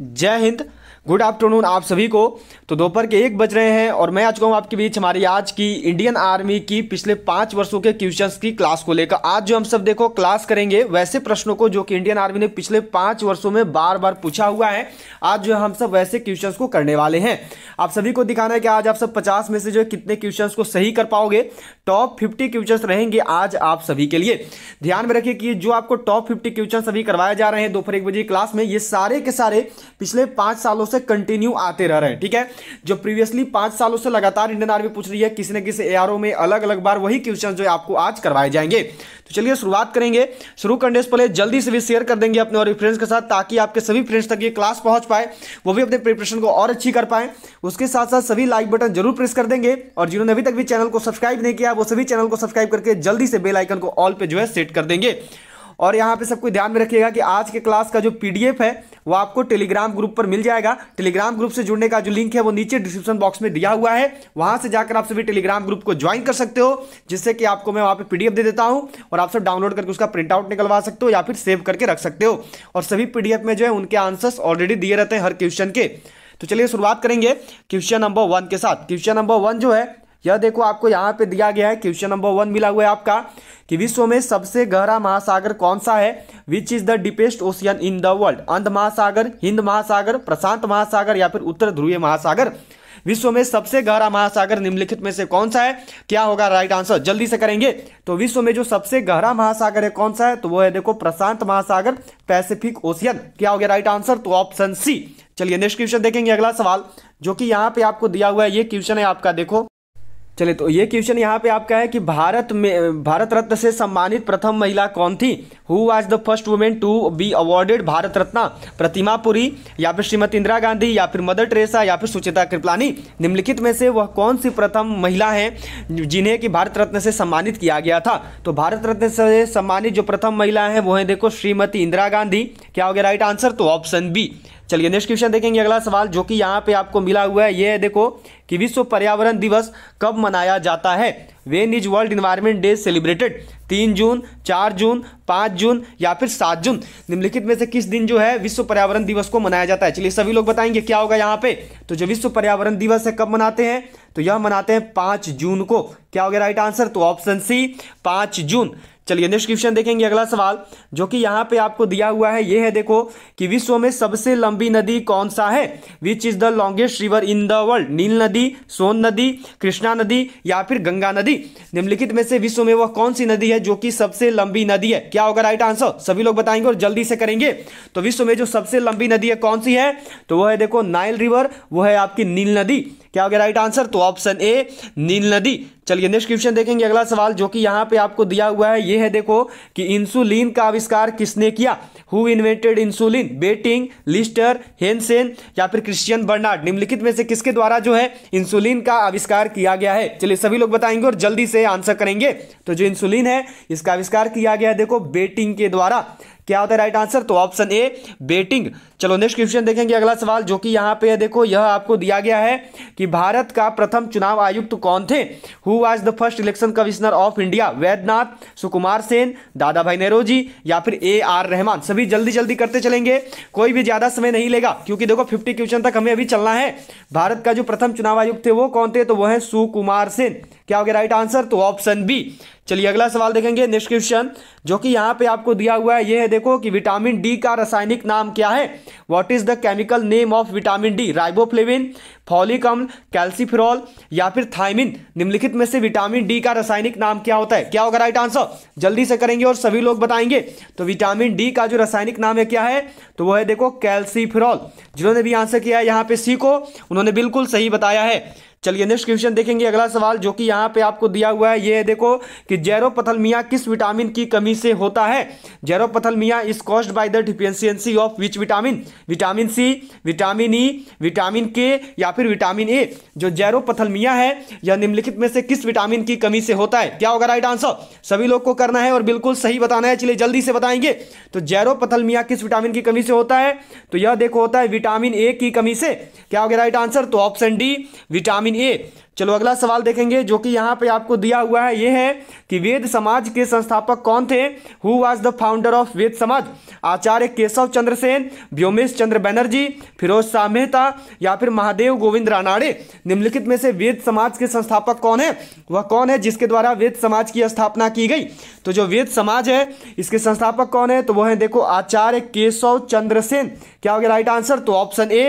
जय Hind good afternoon आप सभी को तो दोपहर के एक बज रहे हैं और मैं आ चुका हूँ आपके बीच हमारी आज की इंडियन आर्मी की पिछले पाँच वर्षों के क्वेश्चंस की क्लास को लेकर आज जो हम सब देखो क्लास करेंगे वैसे प्रश्नों को जो कि इंडियन आर्मी ने पिछले पाँच वर्षों में बार बार पूछा हुआ है आज जो हम सब वैसे क्वेश्चन को करने वाले हैं आप सभी को दिखाना है कि आज आप सब पचास में से जो है कितने क्वेश्चन को सही कर पाओगे टॉप फिफ्टी क्वेश्चन रहेंगे आज आप सभी के लिए ध्यान में रखिए कि जो आपको टॉप फिफ्टी क्वेश्चन अभी करवाए जा रहे हैं दोपहर एक बजे क्लास में ये सारे के सारे पिछले पाँच सालों सालों से कंटिन्यू आते रह रहे हैं ठीक है जो प्रीवियसली पांच सालों से लगातार इंडियन आर्मी पूछ रही है किसी न किसी एआरओ में अलग अलग बार वही क्वेश्चन जो आपको आज करवाए जाएंगे तो चलिए शुरुआत करेंगे शुरू करने से पहले जल्दी से भी शेयर कर देंगे अपने और फ्रेंड्स के साथ ताकि आपके सभी फ्रेंड्स तक ये क्लास पहुंच पाए वो भी अपने प्रिपरेशन को और अच्छी कर पाए उसके साथ साथ सभी लाइक बटन जरूर प्रेस कर देंगे और जिन्होंने अभी तक भी चैनल को सब्सक्राइब नहीं किया वो सभी चैनल को सब्सक्राइब करके जल्दी से बेल आइकन को ऑल पे जो है सेट कर देंगे और यहाँ पे सबको ध्यान में रखिएगा कि आज के क्लास का जो पीडीएफ है वो आपको टेलीग्राम ग्रुप पर मिल जाएगा टेलीग्राम ग्रुप से जुड़ने का जो लिंक है वो नीचे डिस्क्रिप्शन बॉक्स में दिया हुआ है वहां से जाकर आप सभी टेलीग्राम ग्रुप को ज्वाइन कर सकते हो जिससे कि आपको मैं वहां पर पीडीएफ दे देता हूँ और आप सब डाउनलोड करके उसका प्रिंट आउट निकलवा सकते हो या फिर सेव करके रख सकते हो और सभी पीडीएफ में जो है उनके आंसर्स ऑलरेडी दिए रहते हैं हर क्वेश्चन के तो चलिए शुरुआत करेंगे क्वेश्चन नंबर वन के साथ क्वेश्चन नंबर वन जो है यह देखो आपको यहाँ पे दिया गया है क्वेश्चन नंबर वन मिला हुआ है आपका कि विश्व में सबसे गहरा महासागर कौन सा है which is the deepest ocean in the world अंध महासागर हिंद महासागर प्रशांत महासागर या फिर उत्तर ध्रुवीय महासागर विश्व में सबसे गहरा महासागर निम्नलिखित में से कौन सा है क्या होगा राइट आंसर जल्दी से करेंगे तो विश्व में जो सबसे गहरा महासागर है कौन सा है तो वो है देखो प्रशांत महासागर पैसिफिक ओशियन क्या हो गया राइट आंसर तो ऑप्शन सी चलिए नेक्स्ट क्वेश्चन देखेंगे अगला सवाल जो कि यहाँ पे आपको दिया हुआ है ये क्वेश्चन है आपका देखो चलिए तो ये क्वेश्चन यहाँ पे आपका है कि भारत में भारत रत्न से सम्मानित प्रथम महिला कौन थी who was the first women to be awarded Bharat Ratna Pratima Puri या फिर श्रीमती इंदिरा गांधी या फिर मदर टेरेसा या फिर सुचिता कृपलानी निम्नलिखित में से वह कौन सी प्रथम महिला हैं जिन्हें कि भारत रत्न से सम्मानित किया गया था तो भारत रत्न से सम्मानित जो प्रथम महिला हैं वो है देखो श्रीमती इंदिरा गांधी क्या हो गया राइट आंसर तो ऑप्शन बी चलिए नेक्स्ट क्वेश्चन देखेंगे अगला सवाल जो कि यहाँ पे आपको मिला हुआ है ये है देखो कि विश्व पर्यावरण दिवस कब मनाया जाता है when is world environment day celebrated तीन जून चार जून पाँच जून या फिर सात जून निम्नलिखित में से किस दिन जो है विश्व पर्यावरण दिवस को मनाया जाता है चलिए सभी लोग बताएंगे क्या होगा यहाँ पे तो जो विश्व पर्यावरण दिवस है कब मनाते हैं तो यह मनाते हैं पाँच जून को क्या हो गया राइट आंसर तो ऑप्शन सी पाँच जून चलिए नेक्स्ट क्वेश्चन देखेंगे अगला सवाल जो कि यहाँ पे आपको दिया हुआ है ये है देखो कि विश्व में सबसे लंबी नदी कौन सा है which is the longest river in the world Nile नदी सोन नदी कृष्णा नदी या फिर गंगा नदी निम्नलिखित में से विश्व में वह कौन सी नदी है जो कि सबसे लंबी नदी है क्या होगा राइट आंसर सभी लोग बताएंगे और जल्दी से करेंगे तो विश्व में जो सबसे लंबी नदी है कौन सी है तो वह है देखो नाइल रिवर वो है आपकी नील नदी क्या हो गया राइट आंसर तो ऑप्शन ए नील नदी चलिए नेक्स्ट क्वेश्चन देखेंगे अगला सवाल जो कि यहाँ पे आपको दिया हुआ है ये है देखो कि इंसुलिन का आविष्कार किसने किया who invented insulin Banting Lister Hansen या फिर क्रिश्चियन बर्नार्ड निम्नलिखित में से किसके द्वारा जो है इंसुलिन का आविष्कार किया गया है चलिए सभी लोग बताएंगे और जल्दी से आंसर करेंगे तो जो इंसुलिन है इसका आविष्कार किया गया है देखो बेटिंग के द्वारा क्या होता है राइट आंसर तो ऑप्शन ए बेटिंग चलो नेक्स्ट क्वेश्चन देखेंगे अगला सवाल जो कि यहाँ पे देखो यह आपको दिया गया है कि भारत का प्रथम चुनाव आयुक्त कौन थे who was the first election commissioner of India Vaidyanath Sukumar Sen Dadabhai Nehru जी या फिर ए आर रहमान सभी जल्दी जल्दी करते चलेंगे कोई भी ज़्यादा समय नहीं लेगा क्योंकि देखो फिफ्टी क्वेश्चन तक हमें अभी चलना है भारत का जो प्रथम चुनाव आयुक्त थे वो कौन थे तो वह है सुकुमार सेन क्या हो गया राइट आंसर तो ऑप्शन बी चलिए अगला सवाल देखेंगे नेक्स्ट क्वेश्चन जो कि यहाँ पे आपको दिया हुआ है ये है देखो कि विटामिन डी का रासायनिक नाम क्या है what is the chemical name of vitamin D riboflavin फॉलिकम अम्ल या फिर थाइमिन निम्नलिखित में से विटामिन डी का रासायनिक नाम क्या होता है क्या होगा राइट आंसर जल्दी से करेंगे और सभी लोग बताएंगे तो विटामिन डी का जो रासायनिक नाम है क्या है तो वो है देखो कैल्सीफिरॉल जिन्होंने भी आंसर किया है यहाँ पे सी को उन्होंने बिल्कुल सही बताया है चलिए नेक्स्ट क्वेश्चन देखेंगे अगला सवाल जो कि यहाँ पे आपको दिया हुआ है ये है देखो कि जैरोपथलमिया किस विटामिन की कमी से होता है xerophthalmia is caused by the deficiency of which vitamin vitamin C vitamin E vitamin K या फिर विटामिन ए जो जैरोपथलमिया है यह निम्नलिखित में से किस विटामिन की कमी से होता है क्या होगा राइट आंसर सभी लोग को करना है और बिल्कुल सही बताना है चलिए जल्दी से बताएंगे तो जैरोपथलमिया किस विटामिन की कमी से होता है तो यह देखो होता है विटामिन ए की कमी से क्या हो गया राइट आंसर तो option D vitamin mean, it चलो अगला सवाल देखेंगे जो कि यहाँ पे आपको दिया हुआ है ये है कि वेद समाज के संस्थापक कौन थे who was the founder of Ved Samaj Acharya Keshav Chandra Sen Vyomesh चंद्र बैनर्जी फिरोज शाह मेहता या फिर महादेव गोविंद रानाड़े निम्नलिखित में से वेद समाज के संस्थापक कौन है वह कौन है जिसके द्वारा वेद समाज की स्थापना की गई तो जो वेद समाज है इसके संस्थापक कौन है तो वह है देखो आचार्य केशव चंद्र सेन क्या हो गया राइट आंसर तो ऑप्शन ए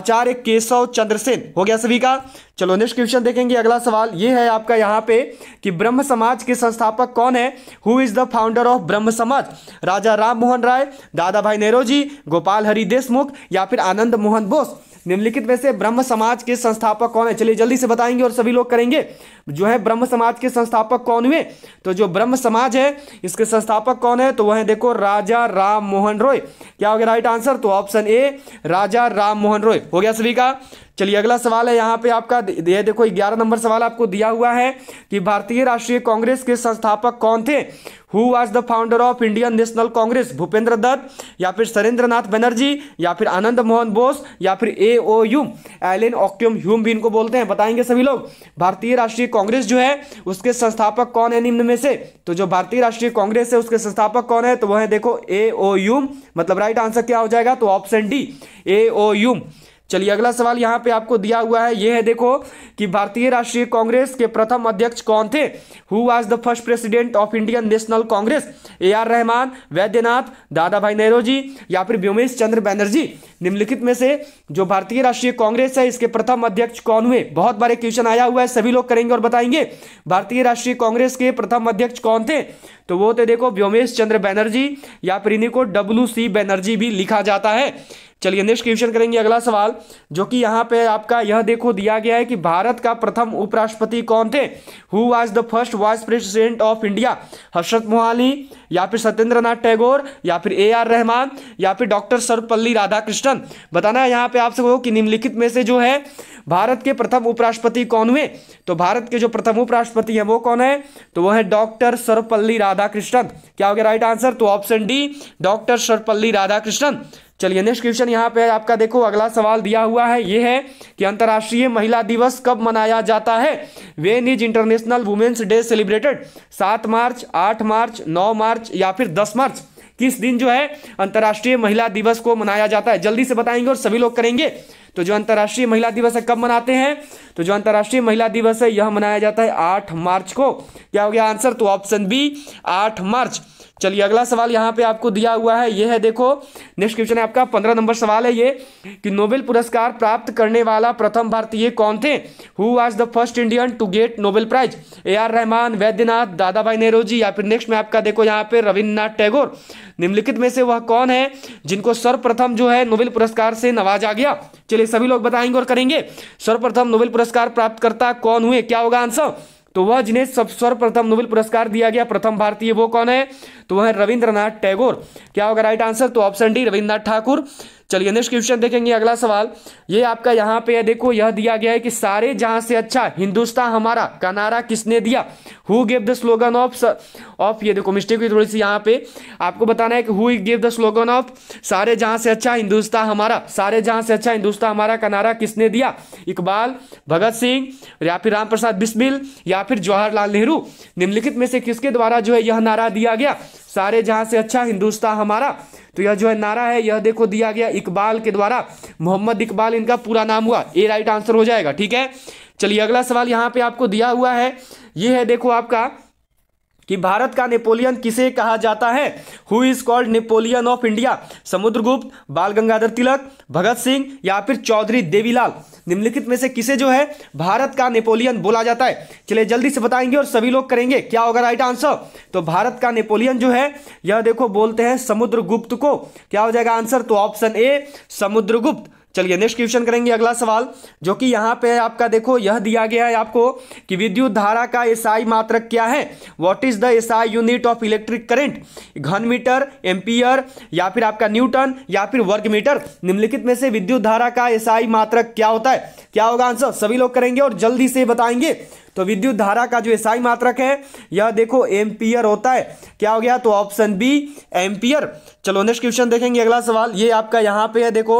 आचार्य केशव चंद्र सेन हो गया सभी का चलो नेक्स्ट क्वेश्चन देखेंगे अगला सवाल ये है आपका यहाँ पे कि ब्रह्म समाज के संस्थापक कौन है who is the founder of Brahmo Samaj राजा राम मोहन राय दादा भाई नेहरू जी गोपाल हरि देशमुख या फिर आनंद मोहन बोस निम्नलिखित में से ब्रह्म समाज के संस्थापक कौन है चलिए जल्दी से बताएंगे और सभी लोग करेंगे जो है ब्रह्म समाज के संस्थापक कौन हुए तो जो ब्रह्म समाज है इसके संस्थापक कौन है तो वह है देखो राजा राम मोहन रॉय क्या हो गया राइट आंसर तो ऑप्शन ए राजा राम मोहन रॉय हो गया सभी का चलिए अगला सवाल है यहाँ पे आपका ये देखो ग्यारह नंबर सवाल आपको दिया हुआ है कि भारतीय राष्ट्रीय कांग्रेस के संस्थापक कौन थे who was the founder of Indian National Congress Bhupendra Dutt या फिर सरेंद्र नाथ बनर्जी या फिर आनंद मोहन बोस या फिर A O U N Octavian Hume भी इनको बोलते हैं बताएंगे सभी लोग भारतीय राष्ट्रीय कांग्रेस जो है उसके संस्थापक कौन है निम्न में से तो जो भारतीय राष्ट्रीय कांग्रेस है उसके संस्थापक कौन है तो वह है देखो ए ओ यू मतलब राइट आंसर क्या हो जाएगा तो option D A O U चलिए अगला सवाल यहाँ पे आपको दिया हुआ है ये है देखो कि भारतीय राष्ट्रीय कांग्रेस के प्रथम अध्यक्ष कौन थे who was the first president of Indian National Congress A R Rahman Vaidyanath Dadabhai Nehru जी या फिर व्योमेश चंद्र बैनर्जी निम्नलिखित में से जो भारतीय राष्ट्रीय कांग्रेस है इसके प्रथम अध्यक्ष कौन हुए बहुत बारे क्वेश्चन आया हुआ है सभी लोग करेंगे और बताएंगे भारतीय राष्ट्रीय कांग्रेस के प्रथम अध्यक्ष कौन थे तो वो थे देखो व्योमेश चंद्र बैनर्जी या फिर इन्हीं को डब्ल्यू सी बैनर्जी भी लिखा जाता है चलिए नेक्स्ट क्वेश्चन करेंगे अगला सवाल जो कि यहाँ पे आपका यह देखो दिया गया है कि भारत का प्रथम उपराष्ट्रपति कौन थे who was the first vice president of India Harshad Mohali या फिर सत्येंद्र नाथ टैगोर या फिर ए आर रहमान या फिर डॉक्टर सर्वपल्ली राधाकृष्णन बताना है यहाँ पे आप सबको कि निम्नलिखित में से जो है भारत के प्रथम उपराष्ट्रपति कौन हुए तो भारत के जो प्रथम उपराष्ट्रपति हैं वो कौन है तो वह है डॉक्टर सर्वपल्ली राधा राधाकृष्णन क्या हो गया राइट आंसर तो option D doctor Sarvepalli Radhakrishnan चलिए नेक्स्ट क्वेश्चन यहाँ पे आपका देखो अगला सवाल दिया हुआ है ये है कि अंतर्राष्ट्रीय महिला दिवस कब मनाया जाता है when is international womens day celebrated सात मार्च आठ मार्च नौ मार्च या फिर दस मार्च किस दिन जो है अंतर्राष्ट्रीय महिला दिवस को मनाया जाता है जल्दी से बताएंगे और सभी लोग करेंगे तो जो अंतर्राष्ट्रीय महिला दिवस है कब मनाते हैं तो जो अंतर्राष्ट्रीय महिला दिवस है यह मनाया जाता है आठ मार्च को क्या हो गया आंसर तो ऑप्शन बी आठ मार्च चलिए अगला सवाल यहाँ पे आपको दिया हुआ है ये है देखो नेक्स्ट क्वेश्चन है आपका पंद्रह नंबर सवाल है ये कि नोबेल पुरस्कार प्राप्त करने वाला प्रथम भारतीय कौन थे who was the first Indian to get Nobel prize A R Rahman Vaidyanath Dadabhai Nehru जी या फिर नेक्स्ट में आपका देखो यहाँ पे रविन्द्रनाथ टैगोर निम्नलिखित में से वह कौन है जिनको सर्वप्रथम जो है नोबेल पुरस्कार से नवाजा गया चलिए सभी लोग बताएंगे और करेंगे सर्वप्रथम नोबेल पुरस्कार प्राप्तकर्ता कौन हुए क्या होगा आंसर तो वह जिन्हें सब सर्वप्रथम नोबेल पुरस्कार दिया गया प्रथम भारतीय वो कौन है तो वह है रविंद्रनाथ टैगोर क्या होगा राइट आंसर तो ऑप्शन डी रविन्द्रनाथ ठाकुर चलिए नेक्स्ट क्वेश्चन देखेंगे अगला सवाल ये आपका यहाँ पे है देखो यह दिया गया है कि सारे जहाँ से अच्छा हिंदुस्तान हमारा कनारा किसने दिया who gave the slogan of of ये देखो मिस्टेक हुई थोड़ी सी यहाँ पे आपको बताना है कि who gave the slogan of सारे जहाँ से अच्छा हिंदुस्तान हमारा सारे जहाँ से अच्छा हिंदुस्तान हमारा कनारा किसने दिया इकबाल भगत सिंह या फिर राम प्रसाद बिस्मिल या फिर जवाहरलाल नेहरू निम्नलिखित में से किसके द्वारा जो है यह नारा दिया गया सारे जहां से अच्छा हिंदुस्तान हमारा तो यह जो है नारा है यह देखो दिया गया इकबाल के द्वारा मोहम्मद इकबाल इनका पूरा नाम हुआ ए राइट आंसर हो जाएगा ठीक है चलिए अगला सवाल यहाँ पे आपको दिया हुआ है ये है देखो आपका कि भारत का नेपोलियन किसे कहा जाता है who is called Napoleon of India Samudragupta Bal Gangadhar तिलक भगत सिंह या फिर चौधरी देवीलाल निम्नलिखित में से किसे जो है भारत का नेपोलियन बोला जाता है चलिए जल्दी से बताएंगे और सभी लोग करेंगे क्या होगा राइट आंसर तो भारत का नेपोलियन जो है यह देखो बोलते हैं समुद्रगुप्त को क्या हो जाएगा आंसर तो ऑप्शन ए समुद्रगुप्त चलिए नेक्स्ट क्वेश्चन करेंगे अगला सवाल जो कि यहाँ पे आपका देखो यह दिया गया है आपको कि विद्युत धारा का एसआई मात्रक क्या है what is the SI unit of electric current घन मीटर एम्पियर या फिर आपका न्यूटन या फिर वर्ग मीटर निम्नलिखित में से विद्युत धारा का एसआई मात्रक क्या होता है क्या होगा आंसर सभी लोग करेंगे और जल्दी से बताएंगे तो विद्युत धारा का जो एसआई मात्रक है यह देखो एम्पियर होता है क्या हो गया तो ऑप्शन बी एम्पियर चलो नेक्स्ट क्वेश्चन देखेंगे अगला सवाल ये आपका यहाँ पे है देखो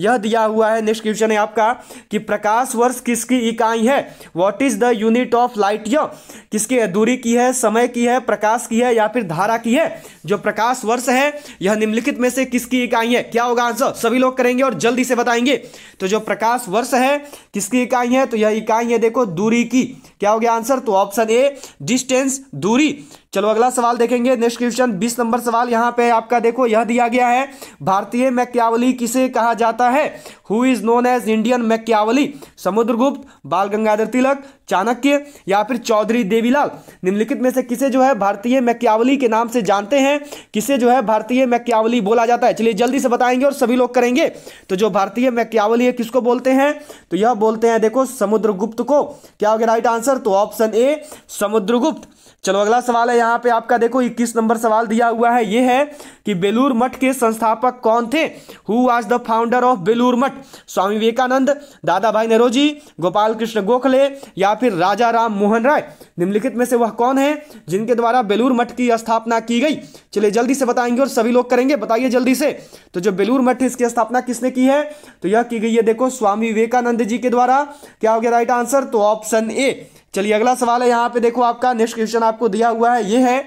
यह दिया हुआ है नेक्स्ट क्वेश्चन है आपका कि प्रकाश वर्ष किसकी इकाई है what is the unit of light year किसकी दूरी की है समय की है प्रकाश की है या फिर धारा की है जो प्रकाश वर्ष है यह निम्नलिखित में से किसकी इकाई है क्या होगा आंसर सभी लोग करेंगे और जल्दी से बताएंगे तो जो प्रकाश वर्ष है किसकी इकाई है तो यह इकाई है देखो दूरी की क्या हो गया आंसर तो ऑप्शन ए डिस्टेंस दूरी चलो अगला सवाल देखेंगे नेक्स्ट क्वेश्चन बीस नंबर सवाल यहाँ पे आपका देखो यह दिया गया है भारतीय मैक्यावली किसे कहा जाता है who is known as Indian Machiavelli Samudragupta Bal Gangadhar तिलक चाणक्य या फिर चौधरी देवीलाल निम्नलिखित में से किसे जो है भारतीय मैक्यावली के नाम से जानते हैं किसे जो है भारतीय मैक्यावली बोला जाता है चलिए जल्दी से बताएंगे और सभी लोग करेंगे तो जो भारतीय मैक्यावली है किसको बोलते हैं तो यह बोलते हैं देखो समुद्रगुप्त को क्या हो गया राइट आंसर तो ऑप्शन ए समुद्रगुप्त चलो अगला सवाल है यहाँ पे आपका देखो 21 नंबर सवाल दिया हुआ है ये है कि बेलूर मठ के संस्थापक कौन थे who was the founder of Belur Math Swami Vivekananda दादा भाई नरोजी गोपाल कृष्ण गोखले या फिर राजा राम मोहन राय निम्नलिखित में से वह कौन है जिनके द्वारा बेलूर मठ की स्थापना की गई चलिए जल्दी से बताएंगे और सभी लोग करेंगे बताइए जल्दी से तो जो बेलूर मठ इसकी स्थापना किसने की है तो यह की गई है देखो स्वामी विवेकानंद जी के द्वारा क्या हो गया राइट आंसर तो ऑप्शन ए चलिए अगला सवाल है यहाँ पे देखो आपका नेक्स्ट क्वेश्चन आपको दिया हुआ है ये है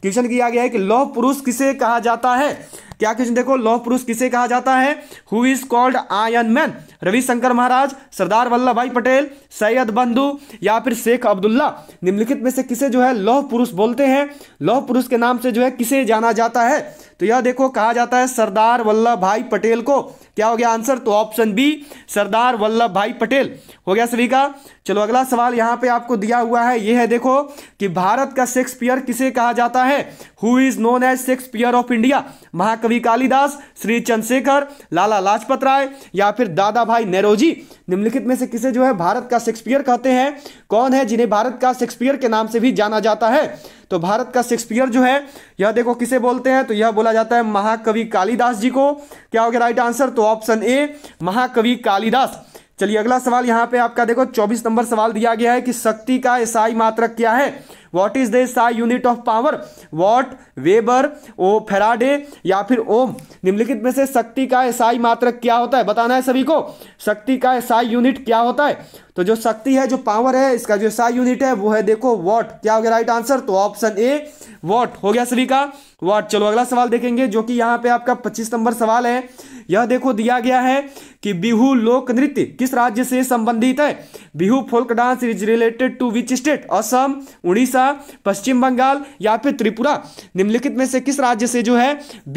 क्वेश्चन किया गया है कि लौह पुरुष किसे कहा जाता है क्या क्वेश्चन देखो लौह पुरुष किसे कहा जाता है who is called iron man Ravishankar Maharaj Sardar Vallabhbhai Patel Syed बंधु या फिर शेख अब्दुल्ला निम्नलिखित में से किसे जो है लौह पुरुष बोलते हैं लौह पुरुष के नाम से जो है किसे जाना जाता है तो यह देखो कहा जाता है सरदार वल्लभ भाई पटेल को क्या हो गया आंसर तो ऑप्शन बी सरदार वल्लभ भाई पटेल हो गया सभी का चलो अगला सवाल यहाँ पे आपको दिया हुआ है यह है देखो कि भारत का शेक्सपियर किसे कहा जाता है who is known as Shakespeare of India महाकवि कवि कालिदास श्री चंद्रशेखर लाला लाजपत राय या फिर दादा भाई नेहरूजी निम्नलिखित में से किसे जो है भारत का शेक्सपियर कहते हैं कौन है जिन्हें भारत का शेक्सपियर के नाम से भी जाना जाता है तो भारत का शेक्सपियर जो है यह देखो किसे बोलते हैं तो यह बोला जाता है महाकवि कालिदास जी को क्या हो गया राइट आंसर तो ऑप्शन ए महाकवि कालिदास चलिए अगला सवाल यहाँ पे आपका देखो 24 नंबर सवाल दिया गया है कि शक्ति का ईसाई मात्रक क्या है what is the unit of power watt weber ओ फेराडे या फिर ओम निम्नलिखित में से शक्ति का एसआई मात्रक क्या होता है बताना है सभी को शक्ति का एसआई यूनिट क्या होता है तो जो शक्ति है जो पावर है इसका जो सा यूनिट है वो है देखो वॉट क्या हो गया राइट आंसर तो ऑप्शन ए वॉट हो गया सभी का वॉट चलो अगला सवाल देखेंगे जो कि यहाँ पे आपका पच्चीस नंबर सवाल है यह देखो दिया गया है कि बिहू लोक नृत्य किस राज्य से संबंधित है Bihu folk dance is related to which state Assam Orissa Paschim Bangal या फिर त्रिपुरा निम्नलिखित में से किस राज्य से जो है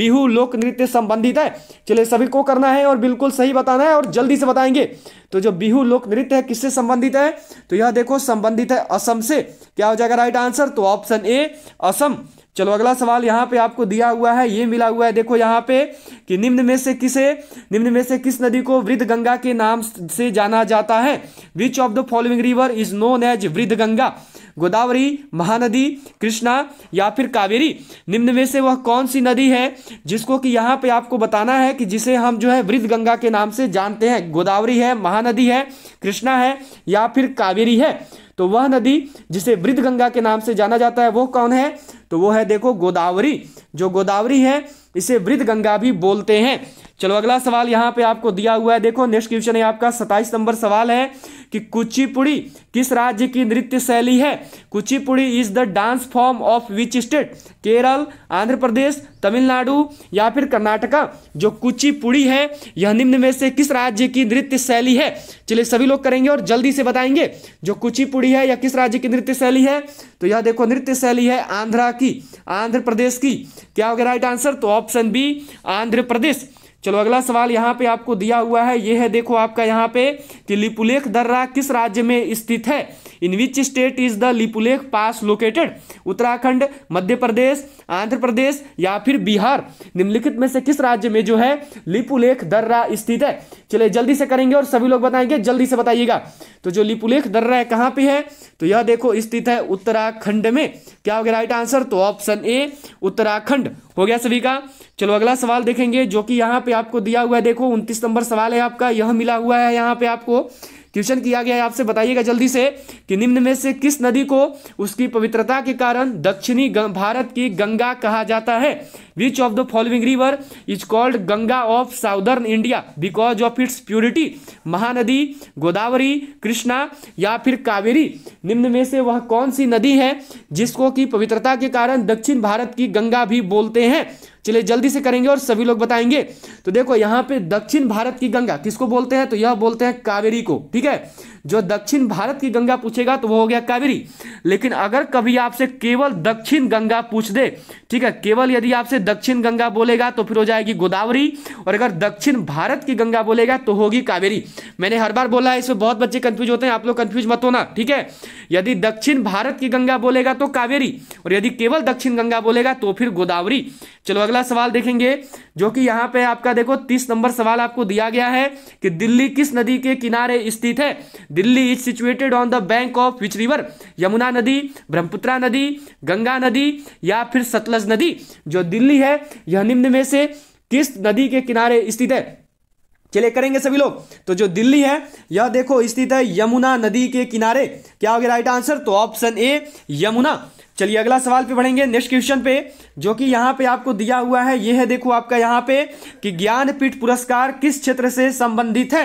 बिहू लोक नृत्य संबंधित है चलिए सभी को करना है और बिल्कुल सही बताना है और जल्दी से बताएंगे तो जो बिहू लोक नृत्य है किससे संबंधित है तो यह देखो संबंधित है असम से क्या हो जाएगा राइट आंसर तो ऑप्शन ए असम चलो अगला सवाल यहाँ पे आपको दिया हुआ है ये मिला हुआ है देखो यहाँ पे कि निम्न में से किसे निम्न में से किस नदी को वृद्ध गंगा के नाम से जाना जाता है which of the following river is known as Vriddh Ganga Godavari Mahanadi Krishna या फिर कावेरी निम्न में से वह कौन सी नदी है जिसको कि यहाँ पे आपको बताना है कि जिसे हम जो है वृद्ध गंगा के नाम से जानते हैं गोदावरी है महानदी है कृष्णा है या फिर कावेरी है तो वह नदी जिसे वृद्ध गंगा के नाम से जाना जाता है वो कौन है तो वो है देखो गोदावरी जो गोदावरी है इसे वृद्ध गंगा भी बोलते हैं चलो अगला सवाल यहाँ पे आपको दिया हुआ है देखो नेक्स्ट क्वेश्चन है आपका सताइस नंबर सवाल है कि कुचिपुड़ी किस राज्य की नृत्य शैली है Kuchipudi is the dance form of which state Kerala Andhra Pradesh Tamil Nadu या फिर कर्नाटका जो कुचिपुड़ी है यह निम्न में से किस राज्य की नृत्य शैली है चलिए सभी लोग करेंगे और जल्दी से बताएंगे जो कुचिपुड़ी है या किस राज्य की नृत्य शैली है तो यह देखो नृत्य शैली है आंध्रा की आंध्र प्रदेश की क्या हो गया राइट आंसर तो ऑप्शन बी आंध्र प्रदेश चलो अगला सवाल यहाँ पे आपको दिया हुआ है ये है देखो आपका यहाँ पे कि लिपुलेख दर्रा किस राज्य में स्थित है in which state is the Lipulekh pass located Uttarakhand Madhya Pradesh Andhra Pradesh या फिर बिहार निम्नलिखित में से किस राज्य में जो है लिपुलेख दर्रा स्थित है चलिए जल्दी से करेंगे और सभी लोग बताएंगे जल्दी से बताइएगा तो जो लिपुलेख दर्रा है कहाँ पे है तो यह देखो स्थित है उत्तराखंड में क्या हो गया राइट आंसर तो ऑप्शन ए उत्तराखंड हो गया सभी का चलो अगला सवाल देखेंगे जो कि यहाँ पे आपको दिया हुआ है देखो उनतीस नंबर सवाल है आपका यह मिला हुआ है यहाँ पे आपको क्वेश्चन किया गया है आपसे बताइएगा जल्दी से कि निम्न में से किस नदी को उसकी पवित्रता के कारण दक्षिणी भारत की गंगा कहा जाता है which of the following river is called Ganga of southern India because of its purity Mahanadi Godavari Krishna या फिर कावेरी निम्न में से वह कौन सी नदी है जिसको की पवित्रता के कारण दक्षिण भारत की गंगा भी बोलते हैं चलिए जल्दी से करेंगे और सभी लोग बताएंगे तो देखो यहाँ पे दक्षिण भारत की गंगा किसको बोलते हैं तो यह बोलते हैं कावेरी को ठीक है जो दक्षिण भारत की गंगा पूछेगा तो वो हो गया कावेरी लेकिन अगर कभी आपसे केवल दक्षिण गंगा पूछ दे ठीक है केवल यदि आपसे दक्षिण गंगा बोलेगा तो फिर हो जाएगी गोदावरी और अगर दक्षिण भारत की गंगा बोलेगा तो होगी कावेरी मैंने हर बार बोला है इसमें बहुत बच्चे कंफ्यूज होते हैं आप लोग कंफ्यूज मत होना ठीक है यदि दक्षिण भारत की गंगा बोलेगा तो कावेरी और यदि केवल दक्षिण गंगा बोलेगा तो फिर गोदावरी चलो अगर अगला सवाल देखेंगे जो कि यहाँ पे आपका देखो तीस नंबर सवाल आपको दिया गया है कि दिल्ली किस नदी के किनारे स्थित है Delhi is situated on the bank of which river Yamuna नदी ब्रह्मपुत्रा नदी गंगा नदी या फिर सतलज नदी जो दिल्ली है यह निम्न में से किस नदी के किनारे स्थित है चले करेंगे सभी लोग तो जो दिल्ली है यह देखो स्थित है यमुना नदी के किनारे क्या हो गया राइट आंसर तो ऑप्शन ए यमुना चलिए अगला सवाल पे बढ़ेंगे नेक्स्ट क्वेश्चन पे जो कि यहाँ पे आपको दिया हुआ है ये है देखो आपका यहाँ पे कि ज्ञानपीठ पुरस्कार किस क्षेत्र से संबंधित है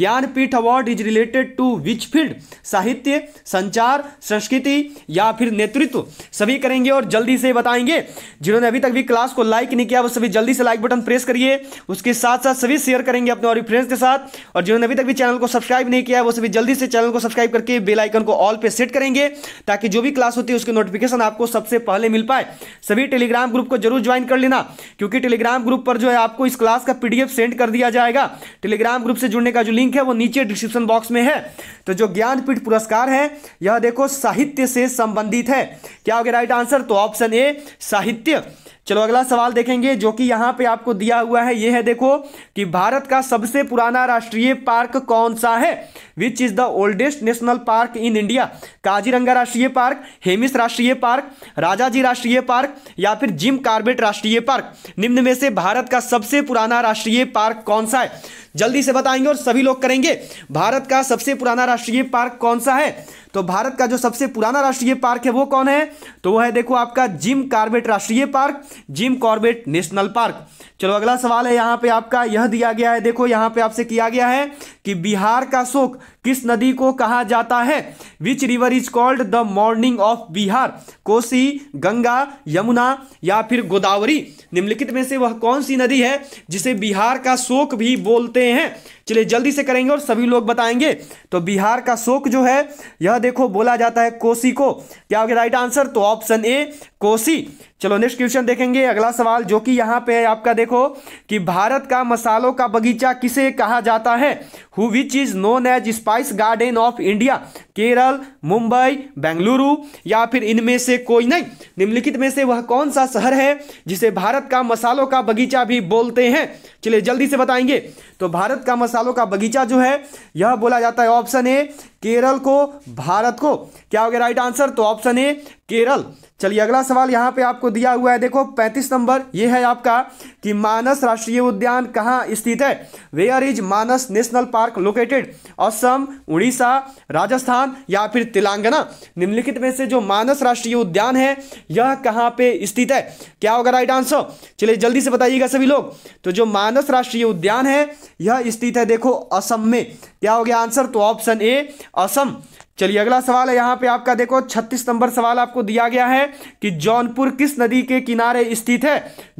Jnanpith award is related to which field साहित्य संचार संस्कृति या फिर नेतृत्व सभी करेंगे और जल्दी से बताएंगे जिन्होंने अभी तक भी क्लास को लाइक नहीं किया वो सभी जल्दी से लाइक बटन प्रेस करिए उसके साथ साथ सभी शेयर करेंगे अपने और फ्रेंड्स के साथ और जिन्होंने अभी तक भी चैनल को सब्सक्राइब नहीं किया वो सभी जल्दी से चैनल को सब्सक्राइब करके बेलाइकन को ऑल पे सेट करेंगे ताकि जो भी क्लास होती है उसके नोटिफिकेशन नोटिफिकेशन आपको सबसे पहले मिल पाए सभी टेलीग्राम ग्रुप को जरूर ज्वाइन कर लेना क्योंकि टेलीग्राम ग्रुप पर जो है आपको इस क्लास का पीडीएफ सेंड कर दिया जाएगा टेलीग्राम ग्रुप से जुड़ने का जो लिंक है वो नीचे डिस्क्रिप्शन बॉक्स में है तो जो ज्ञानपीठ पुरस्कार है यह देखो साहित्य से संबंधित है क्या हो गया राइट आंसर तो ऑप्शन ए साहित्य चलो अगला सवाल देखेंगे जो कि यहाँ पे आपको दिया हुआ है ये है देखो कि भारत का सबसे पुराना राष्ट्रीय पार्क कौन सा है which is the oldest national park in India Kaziranga राष्ट्रीय पार्क हेमिस राष्ट्रीय पार्क राजाजी राष्ट्रीय पार्क या फिर जिम कार्बेट राष्ट्रीय पार्क निम्न में से भारत का सबसे पुराना राष्ट्रीय पार्क कौन सा है जल्दी से बताएंगे और सभी लोग करेंगे भारत का सबसे पुराना राष्ट्रीय पार्क कौन सा है तो भारत का जो सबसे पुराना राष्ट्रीय पार्क है वो कौन है तो वो है देखो आपका जिम कार्बेट राष्ट्रीय park Jim Corbett national park चलो अगला सवाल है यहाँ पे आपका यह दिया गया है देखो यहाँ पे आपसे किया गया है कि बिहार का शोक किस नदी को कहा जाता है which river is called the mourning of Bihar Kosi Ganga Yamuna या फिर गोदावरी निम्नलिखित में से वह कौन सी नदी है जिसे बिहार का शोक भी बोलते हैं चलिए जल्दी से करेंगे और सभी लोग बताएंगे तो बिहार का शोक जो है यह देखो बोला जाता है कोसी को क्या हो गया राइट आंसर तो ऑप्शन ए कोसी चलो नेक्स्ट क्वेश्चन देखेंगे अगला सवाल जो कि यहाँ पे है आपका देखो कि भारत का मसालों का बगीचा किसे कहा जाता है who which is known as spice garden of India Kerala Mumbai Bengaluru या फिर इनमें से कोई नहीं निम्नलिखित में से वह कौन सा शहर है जिसे भारत का मसालों का बगीचा भी बोलते हैं चलिए जल्दी से बताएंगे तो भारत का मस... मसालों का बगीचा जो है यह बोला जाता है ऑप्शन ए केरल को भारत को क्या हो गया राइट आंसर तो ऑप्शन ए केरल चलिए अगला सवाल यहाँ पे आपको दिया हुआ है देखो पैंतीस नंबर ये है आपका कि मानस राष्ट्रीय उद्यान कहाँ स्थित है where is Manas national park located Assam Orissa Rajasthan या फिर तेलंगाना निम्नलिखित में से जो मानस राष्ट्रीय उद्यान है यह कहाँ पे स्थित है क्या होगा राइट आंसर चलिए जल्दी से बताइएगा सभी लोग तो जो मानस राष्ट्रीय उद्यान है यह स्थित है देखो असम में क्या हो गया आंसर तो ऑप्शन ए असम चलिए अगला सवाल है यहाँ पे आपका देखो 36 नंबर सवाल आपको दिया गया है कि जौनपुर किस नदी के किनारे स्थित है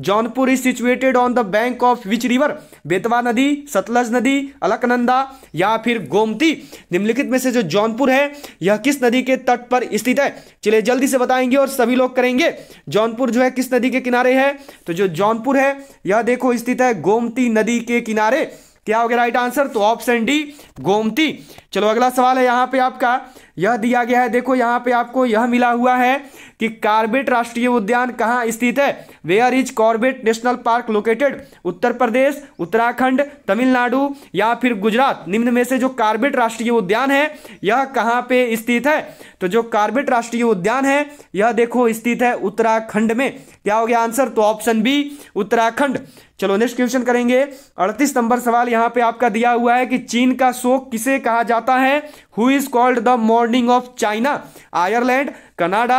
Jaunpur is situated on the bank of which river Betwa नदी सतलज नदी अलकनंदा या फिर गोमती निम्नलिखित में से जो जौनपुर है यह किस नदी के तट पर स्थित है चलिए जल्दी से बताएंगे और सभी लोग करेंगे जौनपुर जो है किस नदी के किनारे है तो जो जौनपुर है यह देखो स्थित है गोमती नदी के किनारे क्या हो गया राइट आंसर तो ऑप्शन डी गोमती चलो अगला सवाल है यहाँ पे आपका यह दिया गया है देखो यहाँ पे आपको यह मिला हुआ है कि कार्बेट राष्ट्रीय उद्यान कहाँ स्थित है where is Corbett national park located Uttar Pradesh Uttarakhand Tamil Nadu या फिर गुजरात निम्न में से जो कार्बेट राष्ट्रीय उद्यान है यह कहाँ पे स्थित है तो जो कार्बेट राष्ट्रीय उद्यान है यह देखो स्थित है उत्तराखंड में क्या हो गया आंसर तो ऑप्शन बी उत्तराखंड चलो नेक्स्ट क्वेश्चन करेंगे अड़तीस नंबर सवाल यहाँ पे आपका दिया हुआ है कि चीन का शोक किसे कहा जाता है who is called the mourning of China Ireland Canada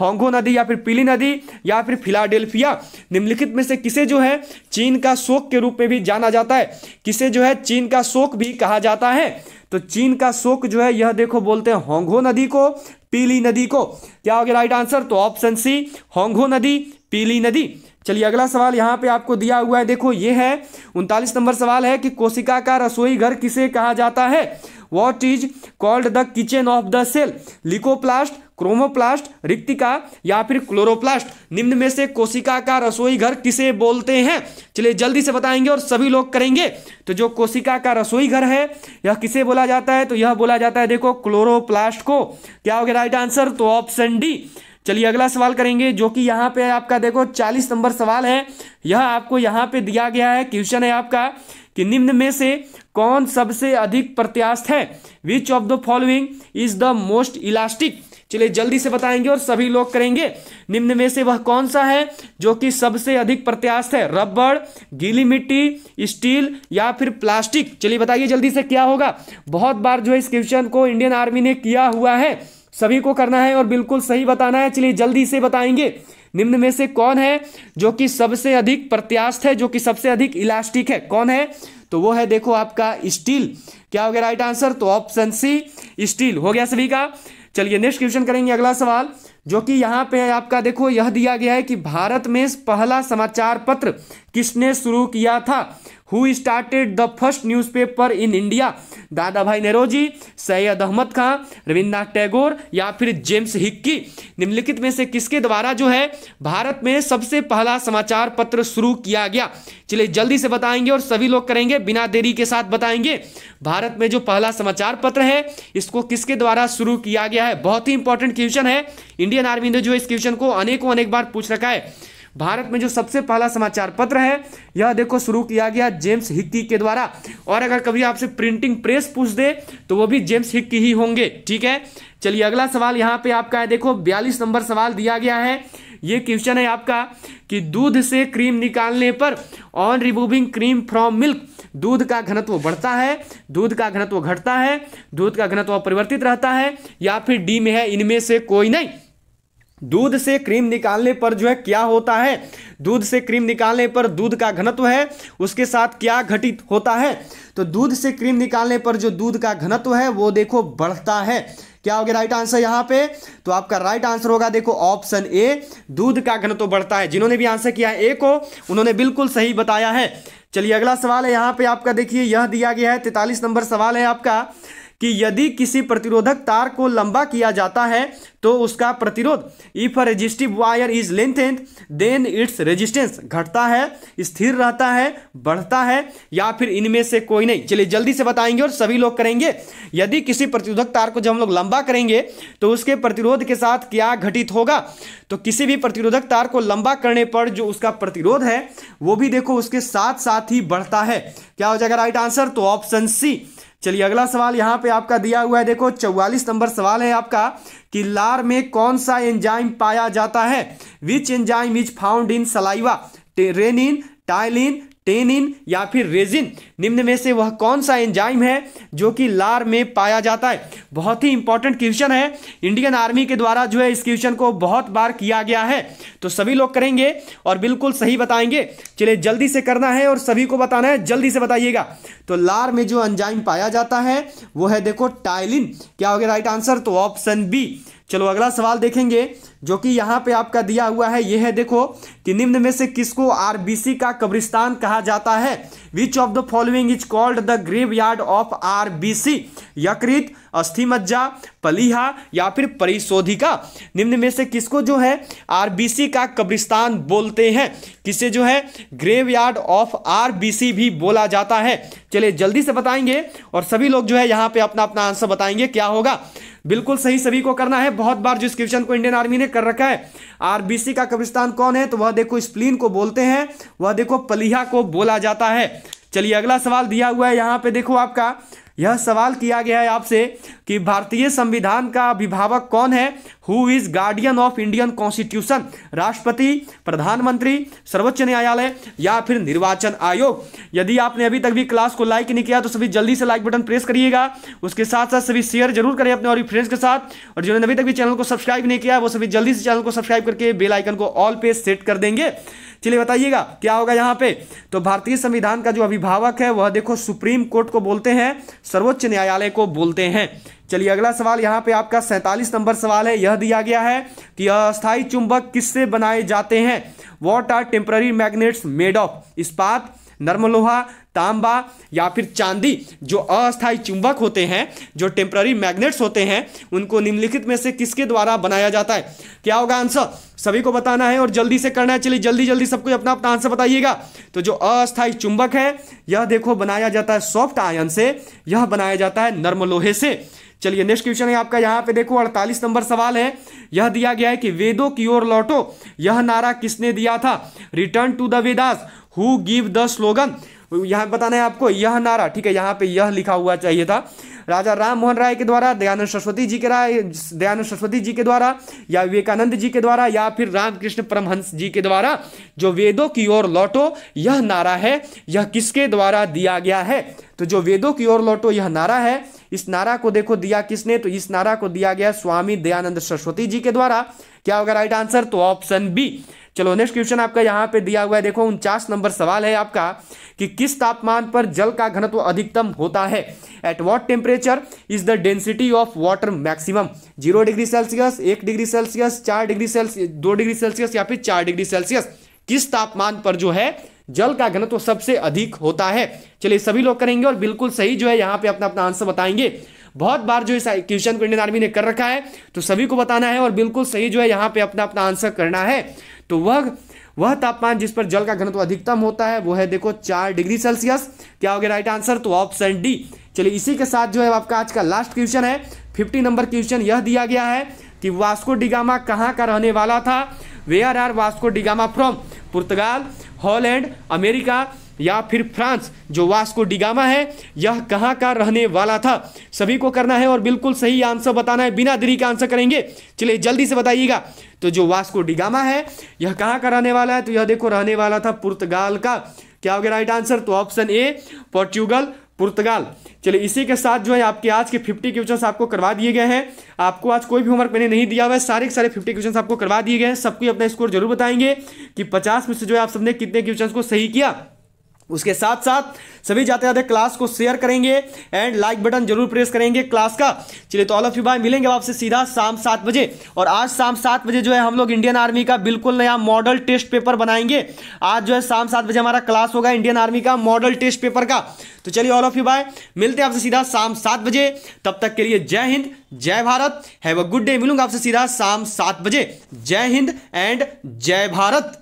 होंगो नदी या फिर पीली नदी या फिर फिलाडेल्फिया निम्नलिखित में से किसे जो है चीन का शोक के रूप में भी जाना जाता है किसे जो है चीन का शोक भी कहा जाता है तो चीन का शोक जो है यह देखो बोलते हैं होंगो नदी को पीली नदी को क्या हो गया राइट आंसर तो ऑप्शन सी होंगो नदी पीली नदी चलिए अगला सवाल यहाँ पे आपको दिया हुआ है देखो ये है उनतालीस नंबर सवाल है कि कोशिका का रसोई घर किसे कहा जाता है what is called the kitchen of the cell leucoplast chromoplast रिक्तिका या फिर क्लोरोप्लास्ट निम्न में से कोशिका का रसोई घर किसे बोलते हैं चलिए जल्दी से बताएंगे और सभी लोग करेंगे तो जो कोशिका का रसोई घर है यह किसे बोला जाता है तो यह बोला जाता है देखो क्लोरोप्लास्ट को क्या हो गया राइट आंसर तो ऑप्शन डी चलिए अगला सवाल करेंगे जो कि यहाँ पे आपका देखो चालीस नंबर सवाल है यह आपको यहाँ पे दिया गया है क्वेश्चन है आपका कि निम्न में से कौन सबसे अधिक प्रत्यास्थ है which of the following is the most elastic चलिए जल्दी से बताएंगे और सभी लोग करेंगे निम्न में से वह कौन सा है जो कि सबसे अधिक प्रत्यास्थ है रबड़ गीली मिट्टी स्टील या फिर प्लास्टिक चलिए बताइए जल्दी से क्या होगा बहुत बार जो है इस क्वेश्चन को इंडियन आर्मी ने किया हुआ है सभी को करना है और बिल्कुल सही बताना है चलिए जल्दी से बताएंगे निम्न में से कौन है जो कि सबसे अधिक प्रत्यास्थ है जो कि सबसे अधिक इलास्टिक है कौन है तो वो है देखो आपका स्टील क्या हो गया राइट आंसर तो ऑप्शन सी स्टील हो गया सभी का चलिए नेक्स्ट क्वेश्चन करेंगे अगला सवाल जो कि यहाँ पे आपका देखो यह दिया गया है कि भारत में पहला समाचार पत्र किसने शुरू किया था who started the first newspaper in India Dadabhai नेहरोजी Syed Ahmad खां रविन्द्रनाथ टैगोर या फिर जेम्स हिक्की निम्नलिखित में से किसके द्वारा जो है भारत में सबसे पहला समाचार पत्र शुरू किया गया चलिए जल्दी से बताएंगे और सभी लोग करेंगे बिना देरी के साथ बताएंगे भारत में जो पहला समाचार पत्र है इसको किसके द्वारा शुरू किया गया है बहुत ही इंपॉर्टेंट क्वेश्चन है इंडियन आर्मी ने जो इस क्वेश्चन को अनेकों अनेक बार पूछ रखा है भारत में जो सबसे पहला समाचार पत्र है यह देखो शुरू किया गया जेम्स हिक्की के द्वारा और अगर कभी आपसे प्रिंटिंग प्रेस पूछ दे तो वो भी जेम्स हिक्की ही होंगे ठीक है चलिए अगला सवाल यहाँ पे आपका है देखो बयालीस नंबर सवाल दिया गया है ये क्वेश्चन है आपका कि दूध से क्रीम निकालने पर on removing cream from milk दूध का घनत्व बढ़ता है दूध का घनत्व घटता है दूध का घनत्व परिवर्तित रहता है या फिर डी में है इनमें से कोई नहीं दूध से क्रीम निकालने पर जो है क्या होता है दूध से क्रीम निकालने पर दूध का घनत्व है उसके साथ क्या घटित होता है तो दूध से क्रीम निकालने पर जो दूध का घनत्व है वो देखो बढ़ता है क्या हो गया राइट आंसर यहाँ पे तो आपका राइट आंसर होगा देखो ऑप्शन ए दूध का घनत्व बढ़ता है जिन्होंने भी आंसर किया है ए को उन्होंने बिल्कुल सही बताया है चलिए अगला सवाल है यहाँ पे आपका देखिए यह दिया गया है तैतालीस नंबर सवाल है आपका कि यदि किसी प्रतिरोधक तार को लंबा किया जाता है तो उसका प्रतिरोध if a resistive wire is lengthened then its resistance घटता है स्थिर रहता है बढ़ता है या फिर इनमें से कोई नहीं चलिए जल्दी से बताएंगे और सभी लोग करेंगे यदि किसी प्रतिरोधक तार को जब हम लोग लंबा करेंगे तो उसके प्रतिरोध के साथ क्या घटित होगा तो किसी भी प्रतिरोधक तार को लंबा करने पर जो उसका प्रतिरोध है वो भी देखो उसके साथ साथ ही बढ़ता है क्या हो जाएगा राइट आंसर तो ऑप्शन सी चलिए अगला सवाल यहाँ पे आपका दिया हुआ है देखो चौवालीस नंबर सवाल है आपका कि लार में कौन सा एंजाइम पाया जाता है which enzyme is found in saliva rennin ptyalin tannin या फिर रेजिन निम्न में से वह कौन सा एंजाइम है जो कि लार में पाया जाता है बहुत ही इंपॉर्टेंट क्वेश्चन है इंडियन आर्मी के द्वारा जो है इस क्वेश्चन को बहुत बार किया गया है तो सभी लोग करेंगे और बिल्कुल सही बताएंगे चलिए जल्दी से करना है और सभी को बताना है जल्दी से बताइएगा तो लार में जो एंजाइम पाया जाता है वो है देखो टाइलिन क्या हो गया राइट आंसर तो ऑप्शन बी चलो अगला सवाल देखेंगे जो कि यहाँ पे आपका दिया हुआ है ये है देखो कि निम्न में से किसको आरबीसी का कब्रिस्तान कहा जाता है which of the following is called the graveyard of RBC यकृत अस्थिमज्जा पलीहा या फिर परिशोधिका निम्न में से किसको जो है आरबीसी का कब्रिस्तान बोलते हैं किसे जो है ग्रेव यार्ड ऑफ आर भी बोला जाता है चलिए जल्दी से बताएंगे और सभी लोग जो है यहाँ पे अपना अपना आंसर बताएंगे क्या होगा बिल्कुल सही सभी को करना है बहुत बार जिस क्वेश्चन को इंडियन आर्मी ने कर रखा है आरबीसी का कब्रिस्तान कौन है तो वह देखो स्प्लीन को बोलते हैं वह देखो पलिया को बोला जाता है चलिए अगला सवाल दिया हुआ है यहाँ पे देखो आपका यह सवाल किया गया है आपसे कि भारतीय संविधान का अभिभावक कौन है who is guardian of Indian constitution राष्ट्रपति प्रधानमंत्री सर्वोच्च न्यायालय या फिर निर्वाचन आयोग यदि आपने अभी तक भी क्लास को लाइक नहीं किया तो सभी जल्दी से लाइक बटन प्रेस करिएगा उसके साथ साथ सभी शेयर जरूर करें अपने और फ्रेंड्स के साथ और जिन्होंने अभी तक भी चैनल को सब्सक्राइब नहीं किया वो सभी जल्दी से चैनल को सब्सक्राइब करके बेलाइकन को ऑल पे सेट कर देंगे चलिए बताइएगा क्या होगा यहाँ पे तो भारतीय संविधान का जो अभिभावक है वह देखो सुप्रीम कोर्ट को बोलते हैं सर्वोच्च न्यायालय को बोलते हैं चलिए अगला सवाल यहाँ पे आपका सैंतालीस नंबर सवाल है यह दिया गया है कि अस्थायी चुंबक किससे बनाए जाते हैं what are temporary magnets made of इस्पात नर्मलोहा तांबा या फिर चांदी जो अस्थायी चुंबक होते हैं जो टेम्प्ररी मैग्नेट्स होते हैं उनको निम्नलिखित में से किसके द्वारा बनाया जाता है क्या होगा आंसर सभी को बताना है और जल्दी से करना है चलिए जल्दी जल्दी सबको अपना अपना आंसर बताइएगा तो जो अस्थायी चुंबक है यह देखो बनाया जाता है सॉफ्ट आयन से यह बनाया जाता है नर्म लोहे से चलिए नेक्स्ट क्वेश्चन है आपका यहाँ पे देखो 48 नंबर सवाल है यह दिया गया है कि वेदों की ओर लौटो यह नारा किसने दिया था return to the Vedas who give the slogan यहाँ बताना है आपको यह नारा ठीक है यहाँ पे यह लिखा हुआ चाहिए था राजा राम मोहन राय के द्वारा दयानंद सरस्वती जी के राय दयानंद सरस्वती जी के द्वारा या विवेकानंद जी के द्वारा या फिर रामकृष्ण परमहंस जी के द्वारा जो वेदों की ओर लौटो यह नारा है यह किसके द्वारा दिया गया है तो जो वेदों की ओर लौटो यह नारा है इस नारा को देखो दिया किसने तो इस नारा को दिया गया स्वामी दयानंद सरस्वती जी के द्वारा क्या होगा राइट आंसर तो ऑप्शन बी चलो नेक्स्ट क्वेश्चन आपका यहाँ पे दिया हुआ है देखो उनचास नंबर सवाल है आपका कि किस तापमान पर जल का घनत्व अधिकतम होता है at what temperature is the density of water maximum zero degree Celsius एक डिग्री सेल्सियस चार डिग्री सेल्सियस दो डिग्री सेल्सियस या फिर चार डिग्री सेल्सियस किस तापमान पर जो है जल का घनत्व सबसे अधिक होता है चलिए सभी लोग करेंगे और बिल्कुल सही जो है यहाँ पे अपना अपना आंसर बताएंगे बहुत बार जो इस क्वेश्चन को इंडियन आर्मी ने कर रखा है तो सभी को बताना है और बिल्कुल सही जो है यहाँ पे अपना अपना आंसर करना है तो वह वह तापमान जिस पर जल का घनत्व अधिकतम होता है वो है देखो चार डिग्री सेल्सियस क्या हो गया राइट आंसर तो ऑप्शन डी चलिए इसी के साथ जो है आपका आज का लास्ट क्वेश्चन है फिफ्टी नंबर क्वेश्चन यह दिया गया है कि वास्को डिगामा कहाँ का रहने वाला था where are Vasco da Gama from Portugal Holland America या फिर फ्रांस जो वास्को डिगामा है यह कहाँ का रहने वाला था सभी को करना है और बिल्कुल सही आंसर बताना है बिना देरी का आंसर करेंगे चलिए जल्दी से बताइएगा तो जो वास्को डिगामा है यह कहाँ का रहने वाला है तो यह देखो रहने वाला था पुर्तगाल का क्या हो गया राइट आंसर तो ऑप्शन ए पोर्चुगल पुर्तगाल चलिए इसी के साथ जो है आपके आज के 50 क्वेश्चन आपको करवा दिए गए हैं आपको आज कोई भी होमवर्क मैंने नहीं दिया हुआ है सारे के सारे 50 क्वेश्चन आपको करवा दिए गए हैं सबको अपना स्कोर जरूर बताएंगे कि 50 में से जो है आप सबने कितने क्वेश्चन को सही किया उसके साथ साथ सभी जाते जाते क्लास को शेयर करेंगे एंड लाइक बटन जरूर प्रेस करेंगे क्लास का चलिए तो ऑल ऑफ यू बाय मिलेंगे आपसे सीधा शाम सात बजे और आज शाम सात बजे जो है हम लोग इंडियन आर्मी का बिल्कुल नया मॉडल टेस्ट पेपर बनाएंगे आज जो है शाम सात बजे हमारा क्लास होगा इंडियन आर्मी का मॉडल टेस्ट पेपर का तो चलिए ऑल ऑफ यू बाय मिलते हैं आपसे सीधा शाम सात बजे तब तक के लिए जय हिंद जय Bharat have a good day मिलूंगा आपसे सीधा शाम सात बजे जय हिंद एंड जय भारत